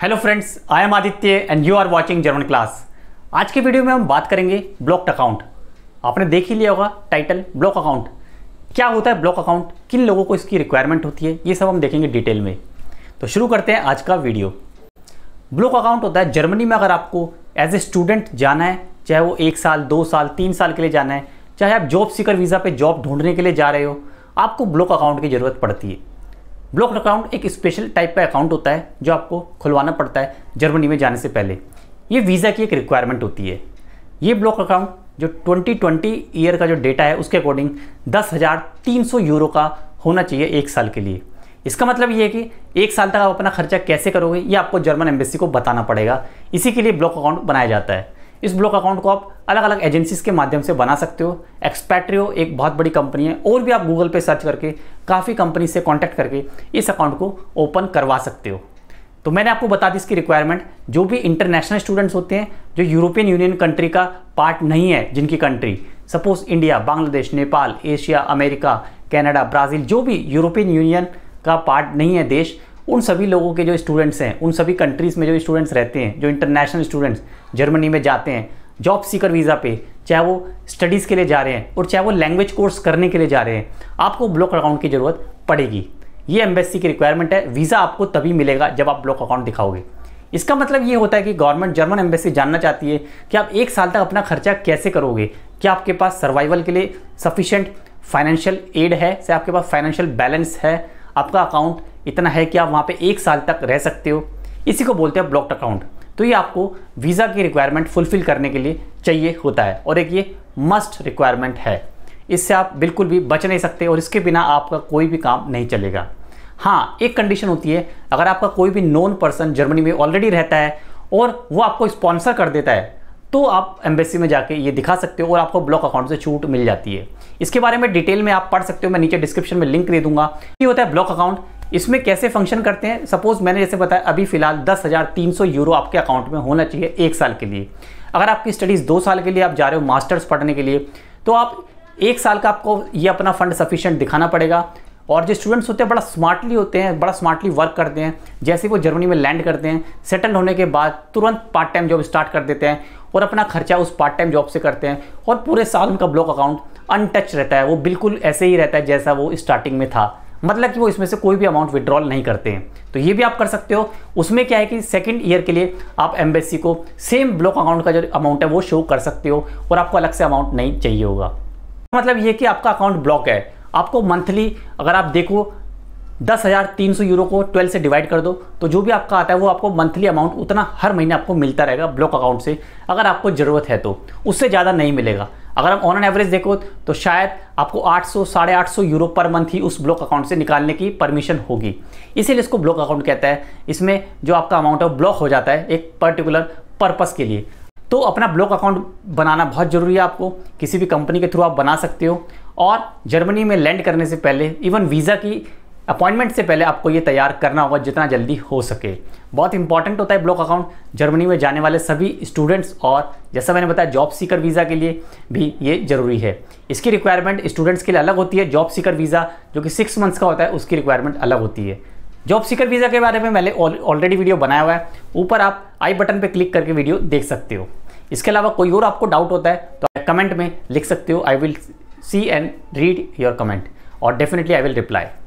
hello friends I am Aditya and you are watching German class आज के video में हम बात करेंगे ब्लॉक्ड अकाउंट आपने देख ही लिया होगा टाइटल ब्लॉक अकाउंट क्या होता है ब्लॉक अकाउंट किन लोगों को इसकी रिक्वायरमेंट होती है ये सब हम देखेंगे डिटेल में तो शुरू करते हैं आज का वीडियो ब्लॉक अकाउंट होता है जर्मनी में अगर आपको एज ए स्टूडेंट जाना है चाहे वो एक साल दो साल तीन साल के लिए जाना है चाहे आप जॉब सीकर वीज़ा पे जॉब ढूंढने के लिए जा रहे हो आपको ब्लॉक अकाउंट की ज़रूरत पड़ती है ब्लॉक अकाउंट एक स्पेशल टाइप का अकाउंट होता है जो आपको खुलवाना पड़ता है जर्मनी में जाने से पहले ये वीज़ा की एक रिक्वायरमेंट होती है ये ब्लॉक अकाउंट जो 2020 ईयर का जो डेटा है उसके अकॉर्डिंग दस हज़ार तीन सौ यूरो का होना चाहिए एक साल के लिए इसका मतलब ये है कि एक साल तक आप अपना खर्चा कैसे करोगे ये आपको जर्मन एम्बेसी को बताना पड़ेगा इसी के लिए ब्लॉक अकाउंट बनाया जाता है इस ब्लॉक अकाउंट को आप अलग अलग एजेंसीज के माध्यम से बना सकते हो एक्सपैट्रियो एक बहुत बड़ी कंपनी है और भी आप गूगल पे सर्च करके काफ़ी कंपनी से कॉन्टैक्ट करके इस अकाउंट को ओपन करवा सकते हो तो मैंने आपको बता दी इसकी रिक्वायरमेंट जो भी इंटरनेशनल स्टूडेंट्स होते हैं जो यूरोपियन यूनियन कंट्री का पार्ट नहीं है जिनकी country suppose India Bangladesh Nepal Asia America Canada Brazil जो भी यूरोपियन यूनियन का पार्ट नहीं है देश उन सभी लोगों के जो स्टूडेंट्स हैं उन सभी कंट्रीज़ में जो स्टूडेंट्स रहते हैं जो इंटरनेशनल स्टूडेंट्स जर्मनी में जाते हैं जॉब सीकर वीज़ा पे चाहे वो स्टडीज़ के लिए जा रहे हैं और चाहे वो लैंग्वेज कोर्स करने के लिए जा रहे हैं आपको ब्लॉक अकाउंट की ज़रूरत पड़ेगी ये एम्बेसी की रिक्वायरमेंट है वीज़ा आपको तभी मिलेगा जब आप ब्लॉक अकाउंट दिखाओगे इसका मतलब ये होता है कि गवर्नमेंट जर्मन एम्बेसी जानना चाहती है कि आप एक साल तक अपना खर्चा कैसे करोगे क्या आपके पास सर्वाइवल के लिए सफिशेंट फाइनेंशियल एड है से आपके पास फाइनेंशियल बैलेंस है आपका अकाउंट इतना है कि आप वहाँ पे एक साल तक रह सकते हो इसी को बोलते हैं ब्लॉक्ड अकाउंट तो ये आपको वीज़ा की रिक्वायरमेंट फुलफिल करने के लिए चाहिए होता है और एक ये मस्ट रिक्वायरमेंट है इससे आप बिल्कुल भी बच नहीं सकते और इसके बिना आपका कोई भी काम नहीं चलेगा हाँ एक कंडीशन होती है अगर आपका कोई भी नॉन पर्सन जर्मनी में ऑलरेडी रहता है और वो आपको स्पॉन्सर कर देता है तो आप एम्बेसी में जाके ये दिखा सकते हो और आपको ब्लॉक अकाउंट से छूट मिल जाती है इसके बारे में डिटेल में आप पढ़ सकते हो मैं नीचे डिस्क्रिप्शन में लिंक दे दूंगा ये होता है ब्लॉक अकाउंट इसमें कैसे फंक्शन करते हैं सपोज मैंने जैसे बताया अभी फिलहाल दस हज़ार तीन सौ यूरो आपके अकाउंट में होना चाहिए एक साल के लिए अगर आपकी स्टडीज़ दो साल के लिए आप जा रहे हो मास्टर्स पढ़ने के लिए तो आप एक साल का आपको ये अपना फंड सफिशेंट दिखाना पड़ेगा और जो स्टूडेंट्स होते हैं बड़ा स्मार्टली होते हैं बड़ा स्मार्टली वर्क करते हैं जैसे वो जर्मनी में लैंड करते हैं सेटल होने के बाद तुरंत पार्ट टाइम जॉब स्टार्ट कर देते हैं और अपना खर्चा उस पार्ट टाइम जॉब से करते हैं और पूरे साल उनका ब्लॉक अकाउंट अनटच रहता है वो बिल्कुल ऐसे ही रहता है जैसा वो स्टार्टिंग में था मतलब कि वो इसमें से कोई भी अमाउंट विड्रॉल नहीं करते हैं तो ये भी आप कर सकते हो उसमें क्या है कि सेकेंड ईयर के लिए आप एम्बेसी को सेम ब्लॉक अकाउंट का जो अमाउंट है वो शो कर सकते हो और आपको अलग से अमाउंट नहीं चाहिए होगा मतलब ये कि आपका अकाउंट ब्लॉक है आपको मंथली अगर आप देखो दस हज़ार तीन सौ यूरो को ट्वेल्व से डिवाइड कर दो तो जो भी आपका आता है वो आपको मंथली अमाउंट उतना हर महीने आपको मिलता रहेगा ब्लॉक अकाउंट से अगर आपको ज़रूरत है तो उससे ज़्यादा नहीं मिलेगा अगर हम ऑन एन एवरेज देखो तो शायद आपको 800 साढ़े आठ यूरो पर मंथ ही उस ब्लॉक अकाउंट से निकालने की परमिशन होगी इसीलिए इसको ब्लॉक अकाउंट कहता है इसमें जो आपका अमाउंट है ब्लॉक हो जाता है एक पर्टिकुलर पर्पस के लिए तो अपना ब्लॉक अकाउंट बनाना बहुत ज़रूरी है आपको किसी भी कंपनी के थ्रू आप बना सकते हो और जर्मनी में लैंड करने से पहले इवन वीज़ा की अपॉइंटमेंट से पहले आपको ये तैयार करना होगा जितना जल्दी हो सके बहुत इंपॉर्टेंट होता है ब्लॉक अकाउंट जर्मनी में जाने वाले सभी स्टूडेंट्स और जैसा मैंने बताया जॉब सीकर वीज़ा के लिए भी ये ज़रूरी है इसकी रिक्वायरमेंट स्टूडेंट्स के लिए अलग होती है जॉब सीकर वीज़ा जो कि सिक्स मंथ्स का होता है उसकी रिक्वायरमेंट अलग होती है जॉब सीकर वीज़ा के बारे में मैंने ऑलरेडी वीडियो बनाया हुआ है ऊपर आप आई बटन पर क्लिक करके वीडियो देख सकते हो इसके अलावा कोई और आपको डाउट होता है तो कमेंट में लिख सकते हो I will see and read your comment और डेफिनेटली आई विल रिप्लाई